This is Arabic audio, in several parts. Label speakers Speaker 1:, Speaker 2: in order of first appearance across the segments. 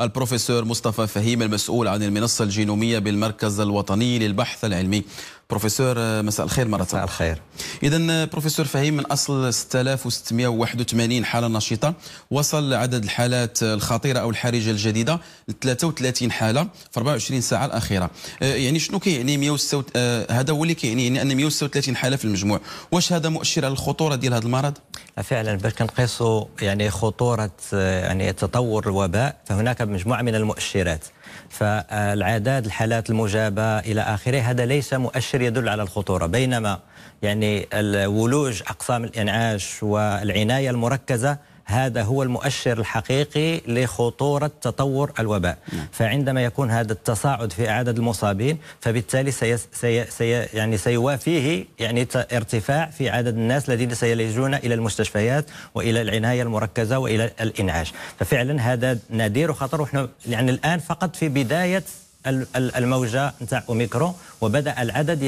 Speaker 1: البروفيسور مصطفى فهيم المسؤول عن المنصة الجينومية بالمركز الوطني للبحث العلمي بروفيسور آه، مساء الخير مرة مساء الخير إذا آه، بروفيسور فهيم من أصل 6681 حالة نشطة وصل عدد الحالات الخطيرة أو الحرجة الجديدة ل 33 حالة في 24 ساعة الأخيرة آه، يعني شنو كيعني 106 هذا هو اللي كيعني يعني أن 136 حالة في المجموع واش هذا مؤشر على الخطورة ديال
Speaker 2: هذا المرض؟ فعلا باش كنقيسوا يعني خطورة يعني تطور الوباء فهناك مجموعة من المؤشرات فالعداد الحالات المجابة إلى آخره هذا ليس مؤشر يدل على الخطورة بينما يعني ولوج أقسام الإنعاش والعناية المركزة هذا هو المؤشر الحقيقي لخطورة تطور الوباء نعم. فعندما يكون هذا التصاعد في عدد المصابين فبالتالي سي سي سي يعني سيوافيه يعني ارتفاع في عدد الناس الذين سيلجون إلى المستشفيات وإلى العناية المركزة وإلى الإنعاش ففعلا هذا نادر وخطر ونحن يعني الآن فقط في بداية الموجة نتاع أوميكرون وبدأ العدد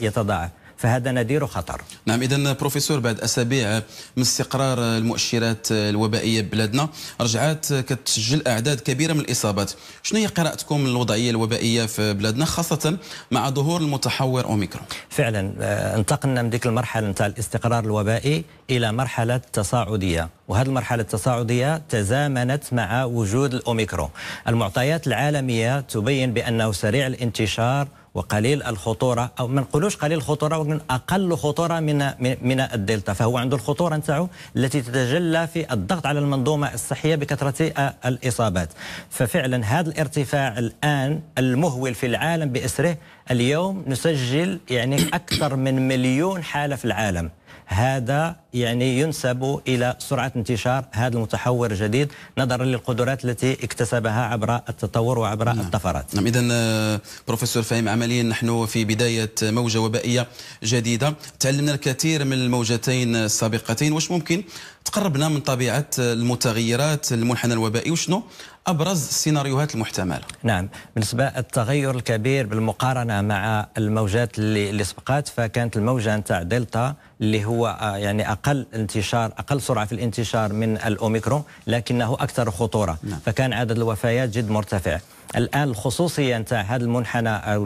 Speaker 2: يتضاعف فهذا نذير خطر
Speaker 1: نعم إذا بروفيسور بعد أسابيع من استقرار المؤشرات الوبائية ببلادنا رجعت كتسجل أعداد كبيرة من الإصابات شنو هي قراءتكم للوضعية الوبائية في بلادنا خاصة مع ظهور
Speaker 2: المتحور أوميكرون فعلا آه، انتقلنا من ديك المرحلة نتاع الاستقرار الوبائي إلى مرحلة تصاعدية وهذه المرحلة التصاعدية تزامنت مع وجود الأوميكرون المعطيات العالمية تبين بأنه سريع الانتشار وقليل الخطورة أو ما نقولوش قليل الخطورة ولكن أقل خطورة من من الدلتا فهو عنده الخطورة نتاعو التي تتجلى في الضغط على المنظومة الصحية بكثرة الإصابات ففعلا هذا الارتفاع الآن المهول في العالم بأسره اليوم نسجل يعني أكثر من مليون حالة في العالم هذا يعني ينسب إلى سرعة انتشار هذا المتحور الجديد نظرا للقدرات التي اكتسبها عبر التطور وعبر نعم. الطفرات
Speaker 1: نعم إذا آه، بروفيسور فهيم عمليا نحن في بداية موجة وبائية جديدة تعلمنا الكثير من الموجتين السابقتين واش ممكن تقربنا من طبيعة المتغيرات المنحنى الوبائي وشنو
Speaker 2: ابرز السيناريوهات المحتمله نعم بالنسبه التغير الكبير بالمقارنه مع الموجات اللي, اللي سبقات فكانت الموجه نتاع دلتا اللي هو آه، يعني اقل انتشار اقل سرعه في الانتشار من الاوميكرون لكنه اكثر خطوره نعم. فكان عدد الوفيات جد مرتفع الان الخصوصيه نتاع هذا المنحنى او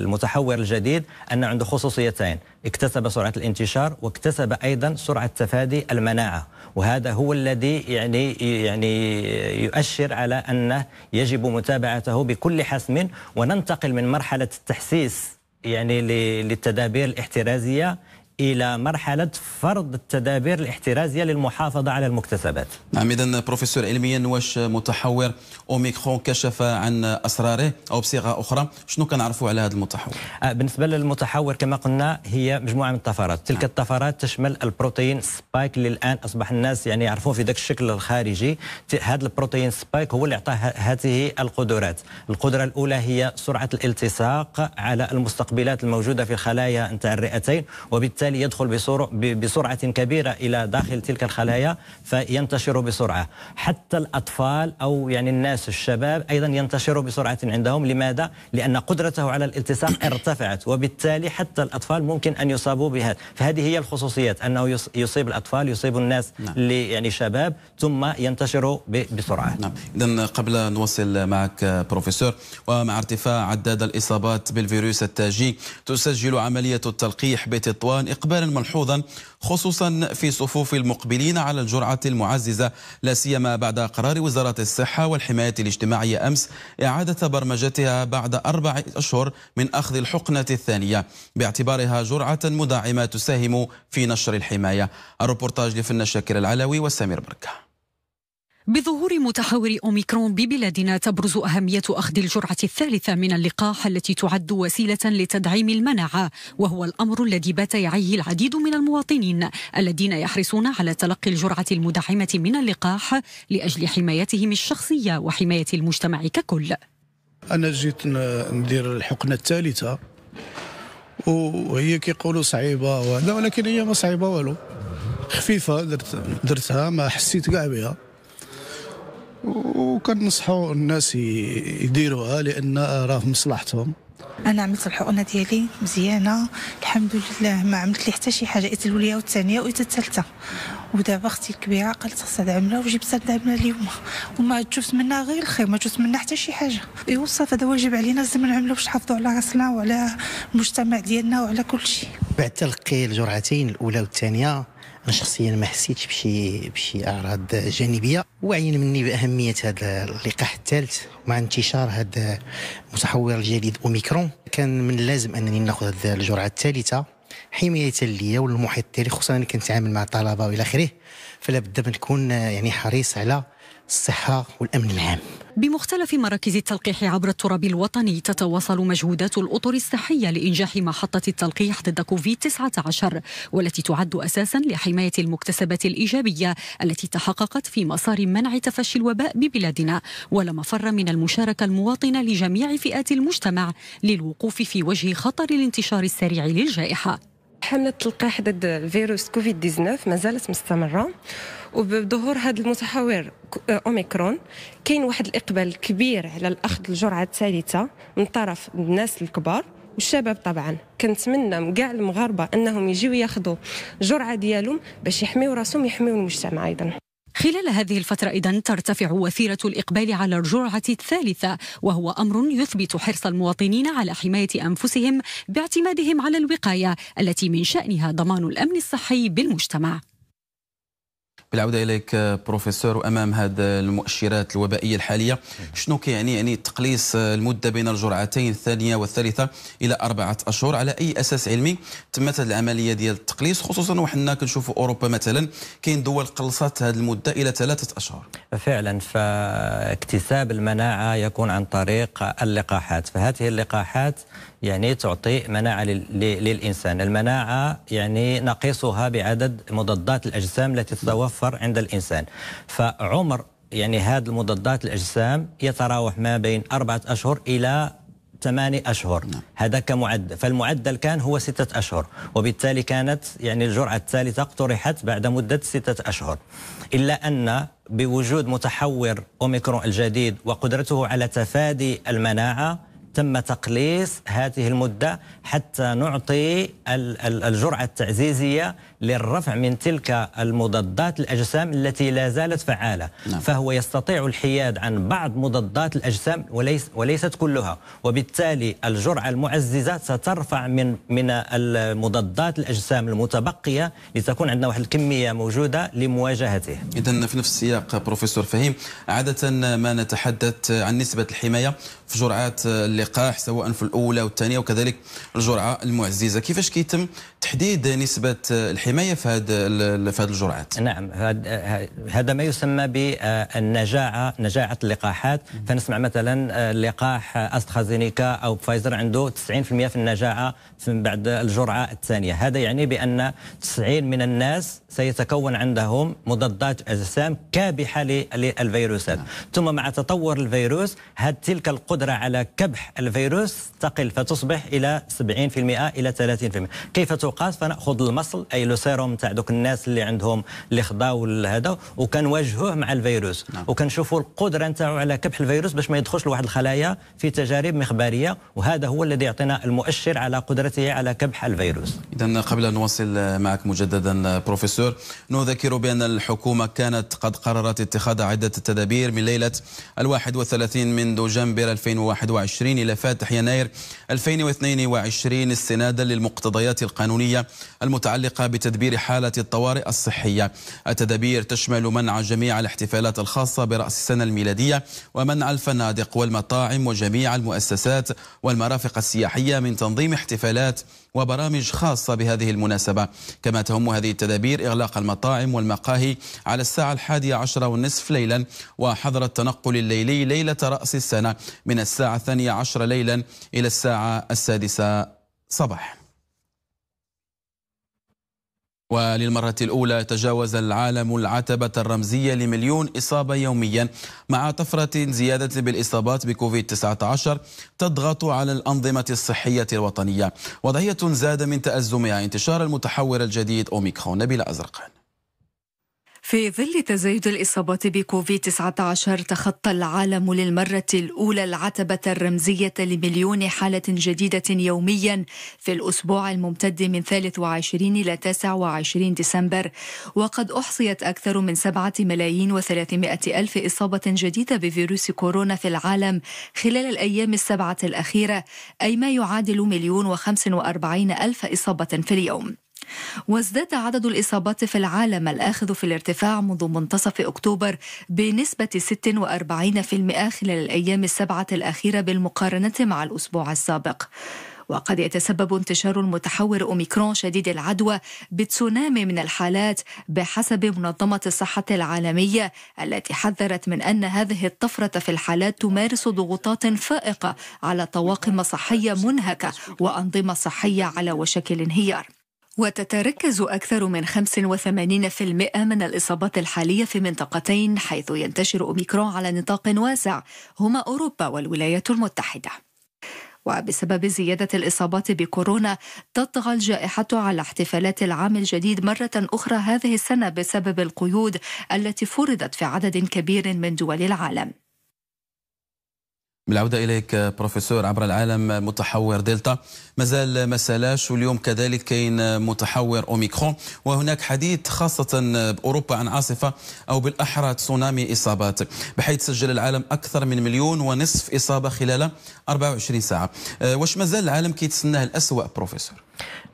Speaker 2: المتحور الجديد ان عنده خصوصيتين اكتسب سرعه الانتشار واكتسب ايضا سرعه تفادي المناعه وهذا هو الذي يعني يعني يؤشر على انه يجب متابعته بكل حسم وننتقل من مرحله التحسيس يعني للتدابير الاحترازيه الى مرحله فرض التدابير الاحترازيه للمحافظه على المكتسبات.
Speaker 1: نعم اذا بروفيسور علميا واش متحور اوميكرون كشف عن اسراره او بصيغه اخرى شنو كنعرفوا على هذا المتحور؟
Speaker 2: آه، بالنسبه للمتحور كما قلنا هي مجموعه من الطفرات، تلك نعم. الطفرات تشمل البروتين سبايك اللي الان اصبح الناس يعني يعرفوه في ذاك الشكل الخارجي، هذا البروتين سبايك هو اللي عطاه هذه القدرات، القدره الاولى هي سرعه الالتصاق على المستقبلات الموجوده في الخلايا نتاع الرئتين وبالتالي وبالتالي يدخل بسرعة كبيرة إلى داخل تلك الخلايا فينتشر بسرعة حتى الأطفال أو يعني الناس الشباب أيضا ينتشر بسرعة عندهم لماذا؟ لأن قدرته على الالتصاق ارتفعت وبالتالي حتى الأطفال ممكن أن يصابوا بها فهذه هي الخصوصيات أنه يصيب الأطفال يصيب الناس نعم. يعني شباب ثم ينتشر بسرعة نعم إذا قبل أن نوصل معك بروفيسور ومع ارتفاع
Speaker 1: عداد الإصابات بالفيروس التاجي تسجل عملية التلقيح بتطوان إقبالا ملحوظا خصوصا في صفوف المقبلين على الجرعة المعززة لا سيما بعد قرار وزارة الصحة والحماية الاجتماعية أمس إعادة برمجتها بعد أربع أشهر من أخذ الحقنة الثانية باعتبارها جرعة مداعمة تساهم في نشر الحماية الروبورتاج لفن الشاكر العلوي وسمير بركه
Speaker 3: بظهور متحور اوميكرون ببلادنا تبرز اهميه اخذ الجرعه الثالثه من اللقاح التي تعد وسيله لتدعيم المناعه وهو الامر الذي بات يعيه العديد من المواطنين الذين يحرصون على تلقي الجرعه المدعمه من اللقاح لاجل حمايتهم الشخصيه وحمايه المجتمع ككل. انا جيت ندير الحقنه الثالثه وهي كيقولوا صعيبه وهذا ولكن هي ما صعيبه والو خفيفه درت درتها ما حسيت كاع بها وكنصحوا الناس يديروها لان راه مصلحتهم
Speaker 4: انا عملت الحقنه ديالي مزيانه الحمد لله ما عملت لي حتى شي حاجه ايت الاولى والثانيه وايت الثالثه ودابا اختي الكبيره قالت خصها دعمنا وجبت دعمنا اليوم وما تشوفت منها غير الخير ما تشوفت منها حتى شي حاجه ايوا صافي هذا واجب علينا لازم نعملو باش نحافظوا على راسنا وعلى المجتمع ديالنا وعلى كل شيء
Speaker 3: بعد تلقي الجرعتين الاولى والثانيه انا شخصيا ما حسيتش بشي بشي اعراض جانبيه واعيين مني باهميه هذا اللقاح الثالث مع انتشار هذا المتحور الجديد اوميكرون كان من اللازم انني ناخذ الجرعه الثالثه حمايه ليا وللمحيط ديالي خصوصا انا كنتعامل مع طلبه والى اخره فلا بد من نكون يعني حريص على الصحة والأمن العام بمختلف مراكز التلقيح عبر التراب الوطني تتواصل مجهودات الأطر الصحية لإنجاح محطة التلقيح ضد كوفيد 19 والتي تعد أساسا لحماية المكتسبات الإيجابية التي تحققت في مسار منع تفشي الوباء ببلادنا ولا مفر من المشاركة المواطنة لجميع فئات المجتمع للوقوف في وجه خطر الانتشار السريع للجائحة حملة تلقاح ضد فيروس كوفيد 19 ما زالت مستمرة وبظهور هذا المتحور آه، اوميكرون كاين واحد الاقبال كبير على الاخذ الجرعه الثالثه من طرف الناس الكبار والشباب طبعا كنتمنى من كاع المغاربه انهم يجيو ياخذوا الجرعه ديالهم باش يحميو راسهم يحميو المجتمع ايضا خلال هذه الفترة إذا ترتفع وتيرة الإقبال على الجرعة الثالثة وهو أمر يثبت حرص المواطنين على حماية أنفسهم باعتمادهم على الوقاية التي من شأنها ضمان الأمن الصحي بالمجتمع
Speaker 1: بالعوده اليك بروفيسور وامام هذه المؤشرات الوبائيه الحاليه شنو كيعني يعني تقليص المده بين الجرعتين الثانيه والثالثه الى اربعه اشهر على اي اساس علمي تمت هذه العمليه ديال التقليص خصوصا وحنا كنشوفوا اوروبا مثلا
Speaker 2: كاين دول قلصت هذه المده الى ثلاثه اشهر فعلا فاكتساب المناعه يكون عن طريق اللقاحات فهذه اللقاحات يعني تعطي مناعة للإنسان المناعة يعني نقيسها بعدد مضادات الأجسام التي تتوفر عند الإنسان فعمر يعني هذه المضادات الأجسام يتراوح ما بين أربعة أشهر إلى ثمانية أشهر نعم. هذا كمعدل فالمعدل كان هو ستة أشهر وبالتالي كانت يعني الجرعة الثالثة اقترحت بعد مدة ستة أشهر إلا أن بوجود متحور أوميكرون الجديد وقدرته على تفادي المناعة تم تقليص هذه المدة حتى نعطي الجرعة التعزيزية للرفع من تلك المضادات الأجسام التي لا زالت فعالة نعم. فهو يستطيع الحياد عن بعض مضادات الأجسام وليس وليست كلها وبالتالي الجرعة المعززة سترفع من من المضادات الأجسام المتبقية لتكون عندنا واحد الكمية موجودة لمواجهته إذا في نفس السياق بروفيسور فهيم عادة ما نتحدث
Speaker 1: عن نسبة الحماية في جرعات اللقاح سواء في الأولى والثانية وكذلك الجرعة المعززة كيفاش كيتم تحديد نسبة الحماية الحمايه في هذا في هذه
Speaker 2: الجرعات نعم هذا ما يسمى بالنجاعه آه، نجاعه اللقاحات فنسمع مثلا آه، لقاح استرازينيكا او فايزر عنده 90% في النجاعه من بعد الجرعه الثانيه هذا يعني بان 90 من الناس سيتكون عندهم مضادات اجسام كابحه للفيروسات نعم. ثم مع تطور الفيروس هذه تلك القدره على كبح الفيروس تقل فتصبح الى 70% الى 30% كيف تقاس فناخذ المصل اي لو مصيرهم تاع دوك الناس اللي عندهم اللي خضاو هذا وكنواجهوه مع الفيروس نعم. وكنشوفوا القدره نتاعو على كبح الفيروس باش ما يدخلش لواحد الخلايا في تجارب مخبريه وهذا هو الذي يعطينا المؤشر على قدرته على كبح الفيروس
Speaker 1: اذا قبل ان نواصل معك مجددا بروفيسور نذكر بان الحكومه كانت قد قررت اتخاذ عده تدابير من ليله ال 31 من دجنبر 2021 إلى فاتح يناير 2022 استنادا للمقتضيات القانونية المتعلقة بتدابير تدبير حالة الطوارئ الصحية التدابير تشمل منع جميع الاحتفالات الخاصة برأس السنة الميلادية ومنع الفنادق والمطاعم وجميع المؤسسات والمرافق السياحية من تنظيم احتفالات وبرامج خاصة بهذه المناسبة كما تهم هذه التدابير إغلاق المطاعم والمقاهي على الساعة الحادية عشرة والنصف ليلا وحظر التنقل الليلي ليلة رأس السنة من الساعة الثانية عشرة ليلا إلى الساعة السادسة صباح وللمرة الأولى تجاوز العالم العتبة الرمزية لمليون إصابة يوميا مع طفرة زيادة بالإصابات بكوفيد-19 تضغط على الأنظمة الصحية الوطنية وضعية زاد من تأزمها انتشار المتحور الجديد أوميكرون نبيل أزرقان
Speaker 4: في ظل تزايد الإصابات بكوفيد-19 تخطى العالم للمرة الأولى العتبة الرمزية لمليون حالة جديدة يوميا في الأسبوع الممتد من 23 إلى 29 ديسمبر وقد أحصيت أكثر من 7 ملايين و300 ألف إصابة جديدة بفيروس كورونا في العالم خلال الأيام السبعة الأخيرة أي ما يعادل مليون و45 ألف إصابة في اليوم وازداد عدد الإصابات في العالم الآخذ في الارتفاع منذ منتصف أكتوبر بنسبة 46% خلال الأيام السبعة الأخيرة بالمقارنة مع الأسبوع السابق وقد يتسبب انتشار المتحور اوميكرون شديد العدوى بتسونامي من الحالات بحسب منظمه الصحه العالميه التي حذرت من ان هذه الطفره في الحالات تمارس ضغوطات فائقه على طواقم صحيه منهكه وانظمه صحيه على وشك الانهيار وتتركز أكثر من 85% من الإصابات الحالية في منطقتين حيث ينتشر أوميكرون على نطاق واسع هما أوروبا والولايات المتحدة وبسبب زيادة الإصابات بكورونا تطغى الجائحة على احتفالات العام الجديد مرة أخرى هذه السنة بسبب القيود التي فرضت في عدد كبير من دول العالم
Speaker 1: بالعودة إليك بروفيسور عبر العالم متحور دلتا مازال ما سالاش واليوم كذلك كاين متحور أوميكرون وهناك حديث خاصة بأوروبا عن عاصفة أو بالأحرى تسونامي إصابات بحيث سجل العالم أكثر من مليون ونصف إصابة خلال 24 ساعة آه، واش مازال العالم كيتسناه الأسوأ
Speaker 2: بروفيسور؟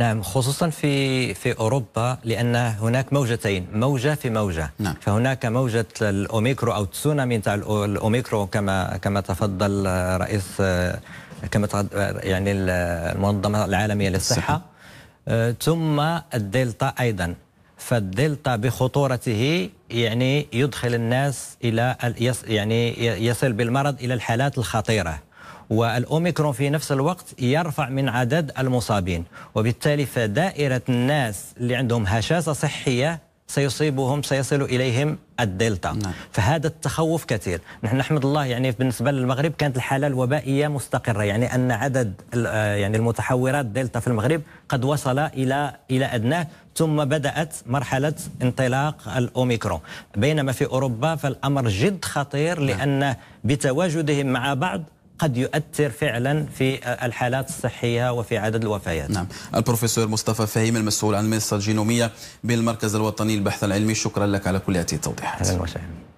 Speaker 2: نعم خصوصا في في اوروبا لان هناك موجتين موجه في موجه نعم. فهناك موجه الاوميكرو او التسونامي تاع الاوميكرو كما كما تفضل رئيس آه، كما آه، يعني المنظمه العالميه للصحه آه، ثم الدلتا ايضا فالدلتا بخطورته يعني يدخل الناس الى يعني يصل بالمرض الى الحالات الخطيره والاوميكرون في نفس الوقت يرفع من عدد المصابين وبالتالي فدائره الناس اللي عندهم هشاشه صحيه سيصيبهم سيصل إليهم الدلتا نعم. فهذا التخوف كثير نحن نحمد الله يعني بالنسبة للمغرب كانت الحالة الوبائية مستقرة يعني أن عدد آه، يعني المتحورات دلتا في المغرب قد وصل إلى إلى أدناه ثم بدأت مرحلة انطلاق الأوميكرون بينما في أوروبا فالأمر جد خطير نعم. لأن بتواجدهم مع بعض قد يؤثر فعلا في الحالات الصحية وفي عدد الوفيات نعم
Speaker 1: البروفيسور مصطفى فهيم المسؤول عن المنصة الجينومية بالمركز
Speaker 2: الوطني للبحث العلمي
Speaker 1: شكرا لك على كل هذه التوضيحات أهلا وسهلا